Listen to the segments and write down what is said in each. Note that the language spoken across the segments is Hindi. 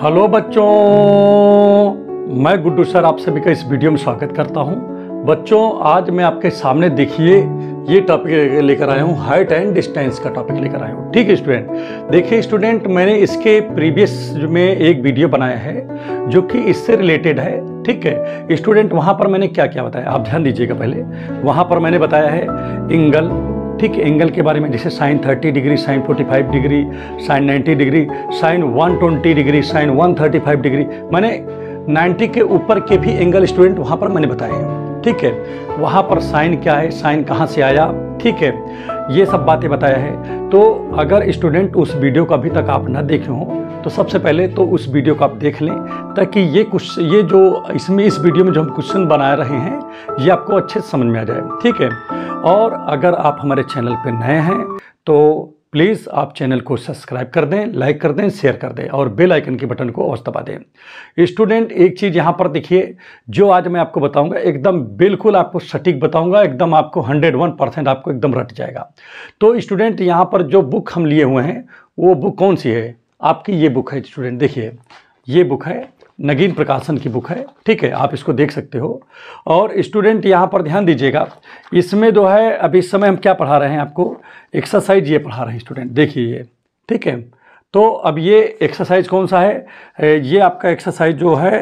हेलो बच्चों मैं गुड्डू सर आप सभी का इस वीडियो में स्वागत करता हूं बच्चों आज मैं आपके सामने देखिए ये टॉपिक लेकर आया हूँ हाइट एंड डिस्टेंस का टॉपिक लेकर आया हूँ ठीक है स्टूडेंट देखिए स्टूडेंट मैंने इसके प्रीवियस में एक वीडियो बनाया है जो कि इससे रिलेटेड है ठीक है स्टूडेंट वहाँ पर मैंने क्या क्या बताया आप ध्यान दीजिएगा पहले वहाँ पर मैंने बताया है इंगल ठीक एंगल के बारे में जैसे sine 30 degree sine 45 degree sine 90 degree sine 120 degree sine 135 degree मैंने 90 के ऊपर के भी एंगल स्टूडेंट वहाँ पर मैंने बताए हैं ठीक है वहाँ पर साइन क्या है साइन कहाँ से आया ठीक है ये सब बातें बताया है तो अगर स्टूडेंट उस वीडियो को अभी तक आप ना देखे हों तो सबसे पहले तो उस वीडियो को आप देख लें ताकि ये कुछ ये जो इसमें इस वीडियो में जो हम क्वेश्चन बना रहे हैं ये आपको अच्छे से समझ में आ जाए ठीक है और अगर आप हमारे चैनल पर नए हैं तो प्लीज़ आप चैनल को सब्सक्राइब कर दें लाइक कर दें शेयर कर दें और बेल आइकन के बटन को अवश्य दबा दें स्टूडेंट एक चीज़ यहाँ पर देखिए जो आज मैं आपको बताऊंगा एकदम बिल्कुल आपको सटीक बताऊंगा एकदम आपको 101 परसेंट आपको एकदम रट जाएगा तो स्टूडेंट यहाँ पर जो बुक हम लिए हुए हैं वो बुक कौन सी है आपकी ये बुक है स्टूडेंट देखिए ये बुक है नगीन प्रकाशन की बुक है ठीक है आप इसको देख सकते हो और स्टूडेंट यहाँ पर ध्यान दीजिएगा इसमें जो है अभी इस समय हम क्या पढ़ा रहे हैं आपको एक्सरसाइज ये पढ़ा रहे हैं स्टूडेंट देखिए ठीक है तो अब ये एक्सरसाइज कौन सा है ये आपका एक्सरसाइज जो है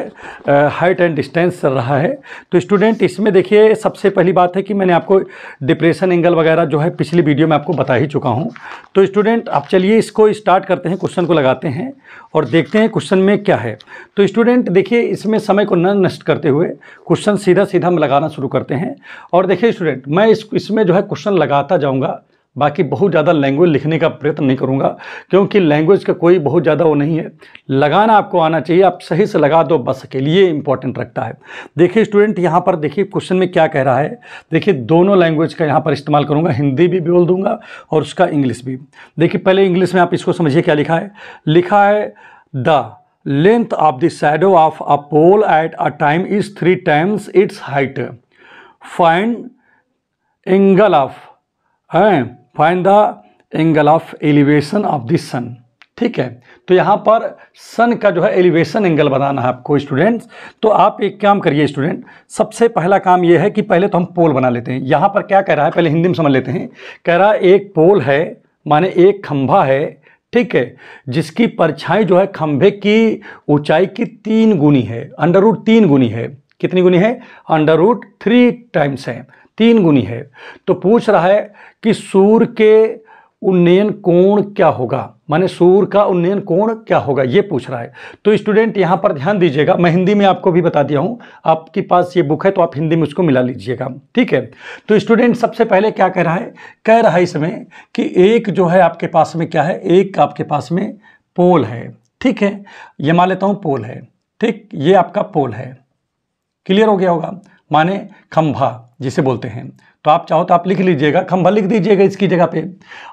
हाइट एंड डिस्टेंस चल रहा है तो स्टूडेंट इसमें देखिए सबसे पहली बात है कि मैंने आपको डिप्रेशन एंगल वगैरह जो है पिछली वीडियो में आपको बता ही चुका हूँ तो स्टूडेंट आप चलिए इसको स्टार्ट करते हैं क्वेश्चन को लगाते हैं और देखते हैं क्वेश्चन में क्या है तो स्टूडेंट देखिए इसमें समय को न नष्ट करते हुए क्वेश्चन सीधा सीधा हम लगाना शुरू करते हैं और देखिए स्टूडेंट मैं इस इसमें जो है क्वेश्चन लगाता जाऊँगा बाकी बहुत ज़्यादा लैंग्वेज लिखने का प्रयत्न नहीं करूँगा क्योंकि लैंग्वेज का कोई बहुत ज़्यादा वो नहीं है लगाना आपको आना चाहिए आप सही से लगा दो बस के लिए इंपॉर्टेंट रखता है देखिए स्टूडेंट यहाँ पर देखिए क्वेश्चन में क्या कह रहा है देखिए दोनों लैंग्वेज का यहाँ पर इस्तेमाल करूँगा हिंदी भी बोल दूँगा और उसका इंग्लिश भी देखिए पहले इंग्लिश में आप इसको समझिए क्या लिखा है लिखा है the length of the shadow of a pole at a time is three times its height find angle of हैं find the angle of elevation of this sun ठीक है तो यहाँ पर सन का जो है एलिवेशन एंगल बनाना है आपको स्टूडेंट्स तो आप एक काम करिए स्टूडेंट सबसे पहला काम यह है कि पहले तो हम पोल बना लेते हैं यहाँ पर क्या कह रहा है पहले हिंदी में समझ लेते हैं कह रहा है एक पोल है माने एक खंभा है ठीक है जिसकी परछाई जो है खंभे की ऊंचाई की तीन गुनी है अंडर रूट तीन गुनी है कितनी गुनी है अंडर रूट थ्री टाइम्स है तीन गुनी है तो पूछ रहा है कि सूर्य के उन्नयन कोण क्या होगा माने सूर्य का उन्नयन कोण क्या होगा ये पूछ रहा है तो स्टूडेंट यहाँ पर ध्यान दीजिएगा मैं हिंदी में आपको भी बता दिया हूँ आपके पास ये बुक है तो आप हिंदी में उसको मिला लीजिएगा ठीक है तो स्टूडेंट सबसे पहले क्या कह रहा है कह रहा है इसमें कि एक जो है आपके पास में क्या है एक आपके पास में पोल है ठीक है ये मान लेता हूँ पोल है ठीक ये आपका पोल है क्लियर हो गया होगा माने खंभा जिसे बोलते हैं तो आप चाहो तो आप लिख लीजिएगा खंभा लिख दीजिएगा इसकी जगह पे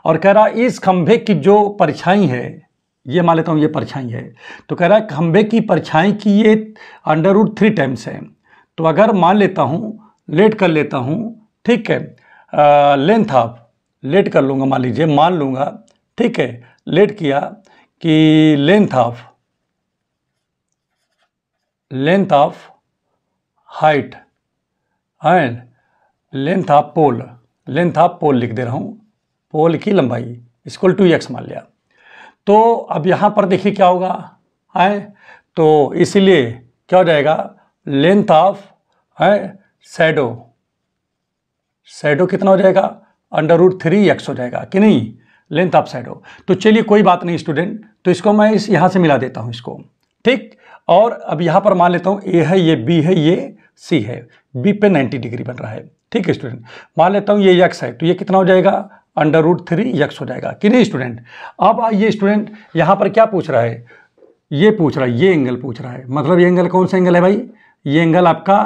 और कह रहा इस खंभे की जो परछाई है ये मान लेता हूँ ये परछाई है तो कह रहा है खंभे की परछाई की ये अंडर रूट थ्री टाइम्स है तो अगर मान लेता हूँ लेट कर लेता हूँ ठीक है लेंथ ऑफ लेट कर लूँगा मान लीजिए मान लूँगा ठीक है लेट किया कि length of length of height and length of pole length of pole लिख दे रहा हूँ पोल की लंबाई इसकोल टू एक्स मान लिया तो अब यहाँ पर देखिए क्या होगा आए तो इसीलिए क्या हो जाएगा लेंथ ऑफ है सैडो सैडो कितना हो जाएगा अंडर रूट थ्री एक्स हो जाएगा कि नहीं लेंथ ऑफ सैडो तो चलिए कोई बात नहीं स्टूडेंट तो इसको मैं इस यहाँ से मिला देता हूँ इसको ठीक और अब यहाँ पर मान लेता हूँ ए है ये बी है ये सी है बी पे 90 डिग्री बन रहा है ठीक है स्टूडेंट मान लेता हूँ ये यक्स है तो ये कितना हो जाएगा अंडर रूट थ्री यक्स हो जाएगा कि नहीं स्टूडेंट अब आइए स्टूडेंट यहाँ पर क्या पूछ रहा है ये पूछ रहा है ये एंगल पूछ रहा है मतलब ये एंगल कौन सा एंगल है भाई ये एंगल आपका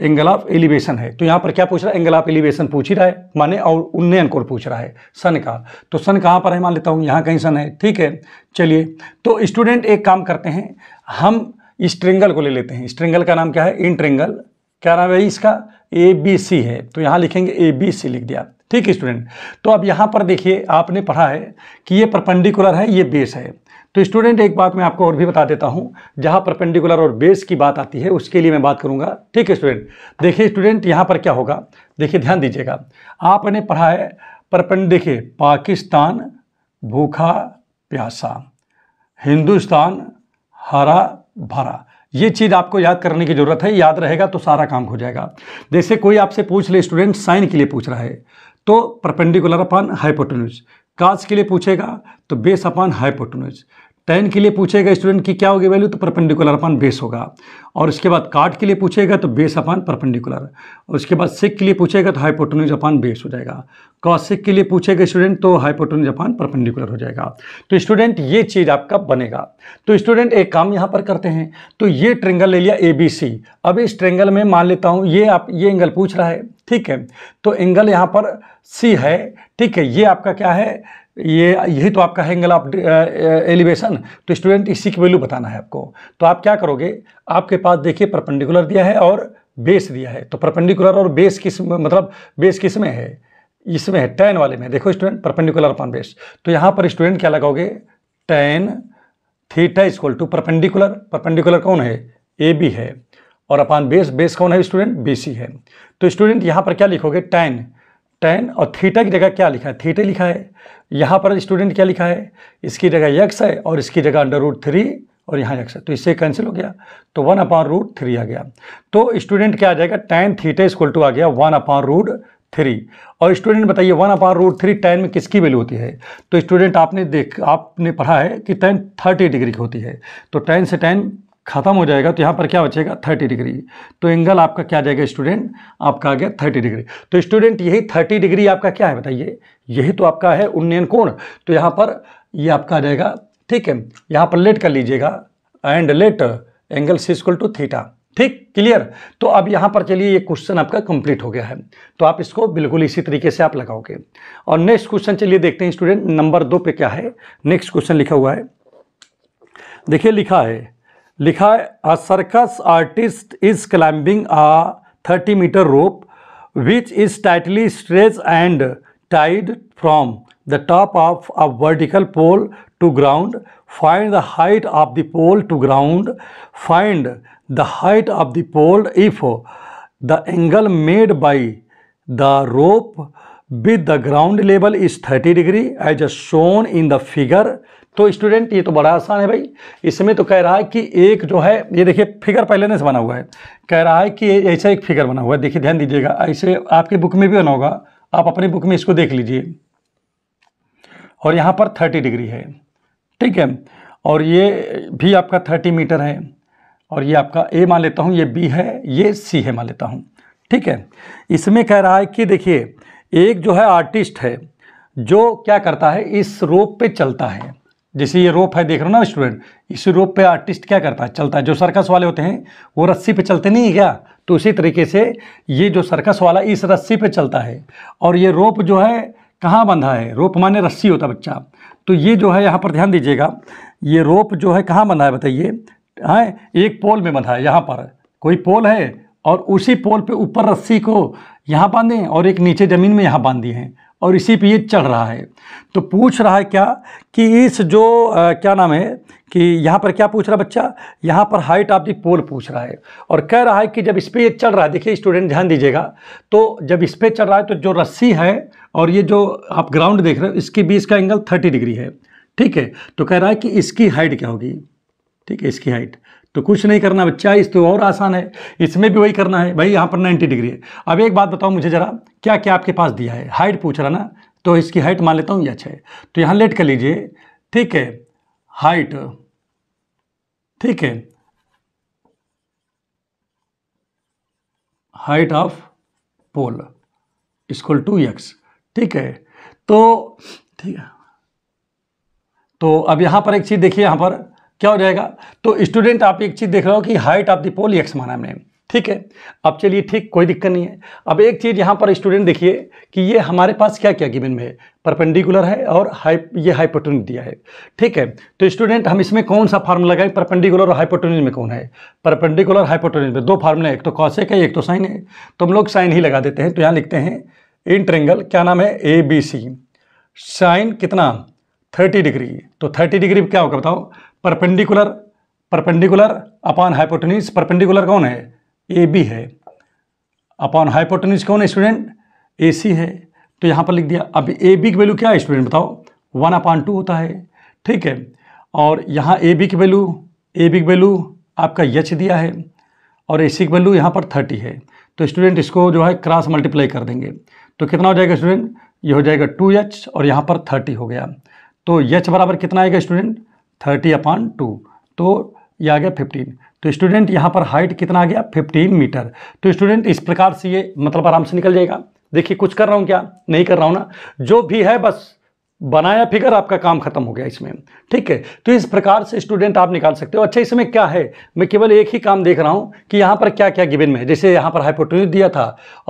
एंगल ऑफ एलिवेशन है तो यहाँ पर क्या पूछ रहा है एंगल ऑफ एलिवेशन पूछ ही रहा है माने और उन्नयन कोण पूछ रहा है सन का तो सन कहाँ पर है मान लेता हूँ यहाँ कहीं सन है ठीक है चलिए तो स्टूडेंट एक काम करते हैं हम इस ट्रेंगल को ले लेते हैं इस का नाम क्या है इन ट्रेंगल क्या नाम है इसका ए बी सी है तो यहाँ लिखेंगे ए बी सी लिख दिया ठीक है स्टूडेंट तो अब यहाँ पर देखिए आपने पढ़ा है कि ये परपेंडिकुलर है ये बेस है तो स्टूडेंट एक बात मैं आपको और भी बता देता हूँ जहाँ परपेंडिकुलर और बेस की बात आती है उसके लिए मैं बात करूँगा ठीक है स्टूडेंट देखिए स्टूडेंट यहाँ पर क्या होगा देखिए ध्यान दीजिएगा आपने पढ़ा है परपेंड देखिए पाकिस्तान भूखा प्यासा हिंदुस्तान हरा भरा ये चीज़ आपको याद करने की ज़रूरत है याद रहेगा तो सारा काम हो जाएगा जैसे कोई आपसे पूछ ले स्टूडेंट साइन के लिए पूछ रहा है तो परपेंडिकुलर अपन हाइपोटोनिज काज के लिए पूछेगा तो बेस अपन हाइपोटोनिज टेन के लिए पूछेगा स्टूडेंट की क्या होगी वैल्यू तो परपेंडिकुलर अपन बेस होगा और उसके बाद काट के लिए पूछेगा तो बेस अपन परपेंडिकुलर और उसके बाद सिक के लिए पूछेगा तो हाइपोटोनिक अपन बेस हो जाएगा कॉसिक सिक के लिए पूछेगा स्टूडेंट तो हाइपोटोनिक अपन परपेंडिकुलर हो जाएगा तो स्टूडेंट ये चीज़ आपका बनेगा तो स्टूडेंट एक काम यहाँ पर करते हैं तो ये ट्रेंगल ले लिया ए बी सी अब इस ट्रेंगल में मान लेता हूँ ये आप ये एंगल पूछ रहा है ठीक है तो एंगल यहाँ पर सी है ठीक है ये आपका क्या है ये यही तो आपका एंगल ऑफ एलिवेशन तो स्टूडेंट इसी की वैल्यू बताना है आपको तो आप क्या करोगे आपके पास देखिए परपेंडिकुलर दिया है और बेस दिया है तो परपेंडिकुलर और बेस किस मतलब बेस किस में है इसमें है टेन वाले में देखो स्टूडेंट परपेंडिकुलर अपन बेस तो यहाँ पर स्टूडेंट क्या लगाओगे tan theta is to perpendicular perpendicular कौन है ए बी है और अपान बेस बेस कौन है स्टूडेंट बी सी है तो स्टूडेंट यहाँ पर क्या लिखोगे टेन टेन और थीटा की जगह क्या लिखा है थीटा लिखा है यहाँ पर स्टूडेंट क्या लिखा है इसकी जगह यक्स है और इसकी जगह अंडर रूट थ्री और यहाँ यक्स है तो इससे कैंसिल हो गया तो वन अपॉन रूट थ्री आ गया तो स्टूडेंट क्या आ जाएगा टेन थीटा इक्वल टू आ गया वन अपॉन रूट थ्री और स्टूडेंट बताइए one upon root three tan में किसकी वैल्यू होती है तो स्टूडेंट आपने देख आपने पढ़ा है कि टेन थर्टी डिग्री की होती है तो टेन से टेन खत्म हो जाएगा तो यहाँ पर क्या बचेगा थर्टी डिग्री तो एंगल आपका क्या जाएगा स्टूडेंट आपका आ गया थर्टी डिग्री तो स्टूडेंट यही थर्टी डिग्री आपका क्या है बताइए यही तो आपका है उन्नयन कोण तो यहाँ पर ये यह आपका आ जाएगा ठीक है यहाँ पर लेट कर लीजिएगा and let angle C equal to theta ठीक क्लियर तो अब यहाँ पर चलिए ये क्वेश्चन आपका कंप्लीट हो गया है तो आप इसको बिल्कुल इसी तरीके से आप लगाओगे और नेक्स्ट क्वेश्चन चलिए देखते हैं स्टूडेंट नंबर दो पे क्या है नेक्स्ट क्वेश्चन लिखा हुआ है देखिए लिखा है A circus artist is climbing a thirty-meter rope, which is tightly stretched and tied from the top of a vertical pole to ground. Find the height of the pole to ground. Find the height of the pole if the angle made by the rope with the ground level is 30 degree as shown in the figure. तो स्टूडेंट ये तो बड़ा आसान है भाई इसमें तो कह रहा है कि एक जो है ये देखिए फिगर पहले से बना हुआ है कह रहा है कि ऐसा एक फिगर बना हुआ है देखिए ध्यान दीजिएगा ऐसे आपकी बुक में भी बना होगा आप अपनी बुक में इसको देख लीजिए और यहाँ पर थर्टी डिग्री है ठीक है और ये भी आपका थर्टी मीटर है और ये आपका ए मान लेता हूँ ये बी है ये सी है मान लेता हूँ ठीक है इसमें कह रहा है कि देखिए एक जो है आर्टिस्ट है जो क्या करता है इस रोप पे चलता है जैसे ये रोप है देख रहे हो ना स्टूडेंट इस रोप पे आर्टिस्ट क्या करता है चलता है जो सर्कस वाले होते हैं वो रस्सी पे चलते नहीं है क्या तो उसी तरीके से ये जो सर्कस वाला इस रस्सी पे चलता है और ये रोप जो है कहाँ बंधा है रोप माने रस्सी होता बच्चा तो ये जो है यहाँ पर ध्यान दीजिएगा ये रोप जो है कहाँ बंधा है बताइए हैं हाँ, एक पोल में बंधा है यहाँ पर कोई पोल है और उसी पोल पर ऊपर रस्सी को यहाँ बांधें और एक नीचे ज़मीन में यहाँ बांध दिए हैं और इसी पे ये चल रहा है तो पूछ रहा है क्या कि इस जो आ, क्या नाम है कि यहाँ पर क्या पूछ रहा बच्चा यहाँ पर हाइट ऑफ दी पोल पूछ रहा है और कह रहा है कि जब इस पर ये चल रहा है देखिए स्टूडेंट ध्यान दीजिएगा तो जब इस पर चल रहा है तो जो रस्सी है और ये जो आप ग्राउंड देख रहे हो इसके बीच का एंगल थर्टी डिग्री है ठीक है तो कह रहा है कि इसकी हाइट क्या होगी ठीक है इसकी हाइट तो कुछ नहीं करना बच्चा इस तो और आसान है इसमें भी वही करना है भाई यहाँ पर 90 डिग्री है अब एक बात बताओ मुझे ज़रा क्या क्या आपके पास दिया है हाइट पूछ रहा ना तो इसकी हाइट मान लेता हूँ ये अच्छा है तो यहाँ लेट कर लीजिए ठीक है हाइट ठीक है height of pole equal to x ठीक है तो ठीक है तो अब यहाँ पर एक चीज़ देखिए यहाँ पर क्या हो जाएगा तो स्टूडेंट आप एक चीज़ देख रहे हो कि height of the pole x माना हमने ठीक है अब चलिए ठीक कोई दिक्कत नहीं है अब एक चीज़ यहाँ पर स्टूडेंट देखिए कि ये हमारे पास क्या क्या गिवन में है परपेंडिकुलर है और हाई ये हाइपोटोनिक दिया है ठीक है तो स्टूडेंट हम इसमें कौन सा फार्मूला लगाएं परपेंडिकुलर और हाइपोटोनिक में कौन है परपेंडिकुलर हाइपोटोनिक में दो तो है एक तो कौशिक है एक तो साइन है तो हम लोग साइन ही लगा देते हैं तो यहाँ लिखते हैं इन ट्रेंगल क्या नाम है ए बी सी साइन कितना थर्टी डिग्री तो थर्टी डिग्री क्या होगा बताओ perpendicular perpendicular upon hypotenuse perpendicular कौन है ए बी है अपॉन हाइपोटनिस कौन है स्टूडेंट ए सी है तो यहाँ पर लिख दिया अब ए बी की वैल्यू क्या है स्टूडेंट बताओ वन अपॉन टू होता है ठीक है और यहाँ ए बी की वैल्यू ए बी की वैल्यू आपका यच दिया है और ए सी की वैल्यू यहाँ पर थर्टी है तो स्टूडेंट इसको जो है क्रॉस मल्टीप्लाई कर देंगे तो कितना हो जाएगा स्टूडेंट ये हो जाएगा टू एच और यहाँ पर थर्टी हो गया तो यच बराबर कितना आएगा स्टूडेंट थर्टी अपॉन टू तो ये आ गया फिफ्टीन तो स्टूडेंट यहाँ पर हाइट कितना आ गया फिफ्टीन मीटर तो स्टूडेंट इस प्रकार से ये मतलब आराम से निकल जाएगा देखिए कुछ कर रहा हूँ क्या नहीं कर रहा हूँ ना जो भी है बस बनाया फिगर आपका काम खत्म हो गया इसमें ठीक है तो इस प्रकार से स्टूडेंट आप निकाल सकते हो अच्छा इसमें क्या है मैं केवल एक ही काम देख रहा हूँ कि यहाँ पर क्या क्या गिवन में है जैसे यहाँ पर हाइपोटोनिज दिया था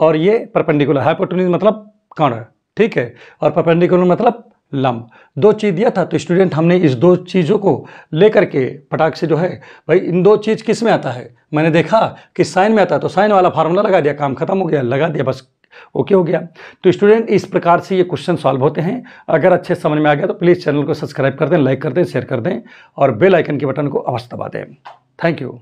और ये परपेंडिकुलर हाइपोटोनिज मतलब कर्ण ठीक है और परपेंडिकुलर मतलब लम दो चीज़ दिया था तो स्टूडेंट हमने इस दो चीज़ों को लेकर के पटाख से जो है भाई इन दो चीज़ किस में आता है मैंने देखा कि साइन में आता है तो साइन वाला फार्मूला लगा दिया काम खत्म हो गया लगा दिया बस ओके okay हो गया तो स्टूडेंट इस प्रकार से ये क्वेश्चन सॉल्व होते हैं अगर अच्छे समझ में आ गया तो प्लीज़ चैनल को सब्सक्राइब कर दें लाइक कर दें शेयर कर दें और बेल आइकन के बटन को अवश्य दबा दें थैंक यू